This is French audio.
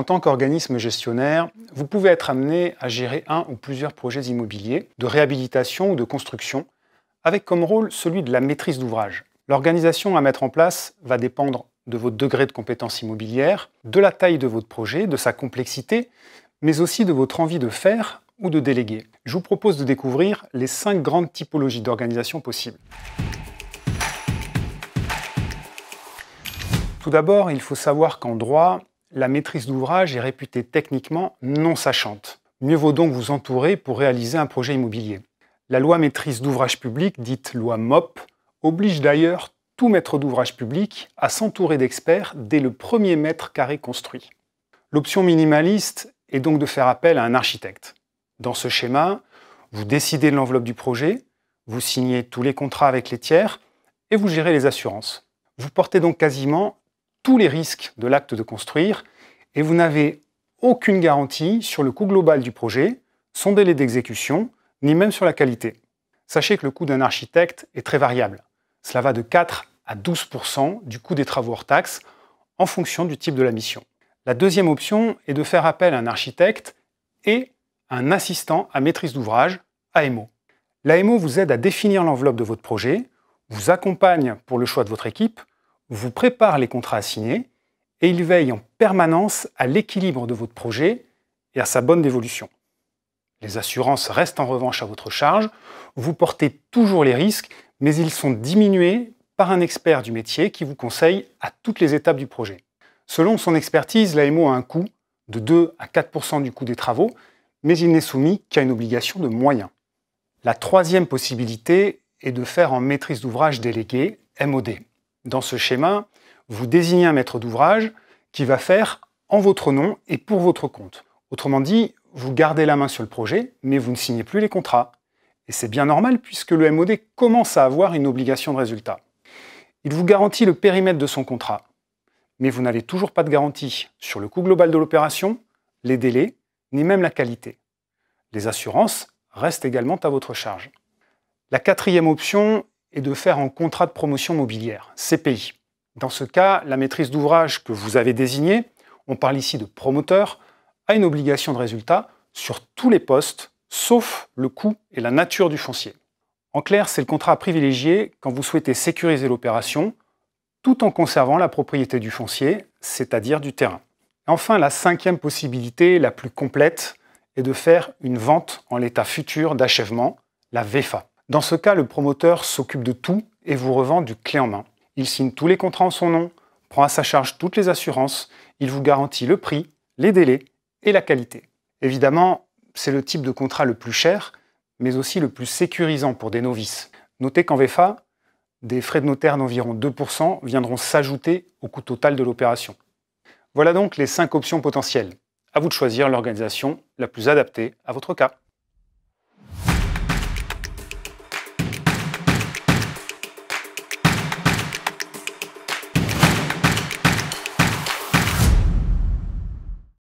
En tant qu'organisme gestionnaire, vous pouvez être amené à gérer un ou plusieurs projets immobiliers, de réhabilitation ou de construction, avec comme rôle celui de la maîtrise d'ouvrage. L'organisation à mettre en place va dépendre de votre degré de compétence immobilière, de la taille de votre projet, de sa complexité, mais aussi de votre envie de faire ou de déléguer. Je vous propose de découvrir les cinq grandes typologies d'organisation possibles. Tout d'abord, il faut savoir qu'en droit, la maîtrise d'ouvrage est réputée techniquement non sachante. Mieux vaut donc vous entourer pour réaliser un projet immobilier. La loi maîtrise d'ouvrage public, dite loi MOP, oblige d'ailleurs tout maître d'ouvrage public à s'entourer d'experts dès le premier mètre carré construit. L'option minimaliste est donc de faire appel à un architecte. Dans ce schéma, vous décidez de l'enveloppe du projet, vous signez tous les contrats avec les tiers et vous gérez les assurances. Vous portez donc quasiment les risques de l'acte de construire et vous n'avez aucune garantie sur le coût global du projet, son délai d'exécution, ni même sur la qualité. Sachez que le coût d'un architecte est très variable. Cela va de 4 à 12 du coût des travaux hors taxes en fonction du type de la mission. La deuxième option est de faire appel à un architecte et un assistant à maîtrise d'ouvrage, AMO. L'AMO vous aide à définir l'enveloppe de votre projet, vous accompagne pour le choix de votre équipe vous prépare les contrats à signer et il veille en permanence à l'équilibre de votre projet et à sa bonne dévolution. Les assurances restent en revanche à votre charge, vous portez toujours les risques, mais ils sont diminués par un expert du métier qui vous conseille à toutes les étapes du projet. Selon son expertise, l'AMO a un coût de 2 à 4 du coût des travaux, mais il n'est soumis qu'à une obligation de moyens. La troisième possibilité est de faire en maîtrise d'ouvrage délégué, MOD. Dans ce schéma, vous désignez un maître d'ouvrage qui va faire en votre nom et pour votre compte. Autrement dit, vous gardez la main sur le projet, mais vous ne signez plus les contrats. Et c'est bien normal puisque le MOD commence à avoir une obligation de résultat. Il vous garantit le périmètre de son contrat, mais vous n'avez toujours pas de garantie sur le coût global de l'opération, les délais, ni même la qualité. Les assurances restent également à votre charge. La quatrième option et de faire un contrat de promotion mobilière, CPI. Dans ce cas, la maîtrise d'ouvrage que vous avez désignée, on parle ici de promoteur, a une obligation de résultat sur tous les postes, sauf le coût et la nature du foncier. En clair, c'est le contrat privilégié quand vous souhaitez sécuriser l'opération tout en conservant la propriété du foncier, c'est-à-dire du terrain. Enfin, la cinquième possibilité, la plus complète, est de faire une vente en l'état futur d'achèvement, la VEFA. Dans ce cas, le promoteur s'occupe de tout et vous revend du clé en main. Il signe tous les contrats en son nom, prend à sa charge toutes les assurances, il vous garantit le prix, les délais et la qualité. Évidemment, c'est le type de contrat le plus cher, mais aussi le plus sécurisant pour des novices. Notez qu'en VFA, des frais de notaire d'environ 2% viendront s'ajouter au coût total de l'opération. Voilà donc les 5 options potentielles. À vous de choisir l'organisation la plus adaptée à votre cas.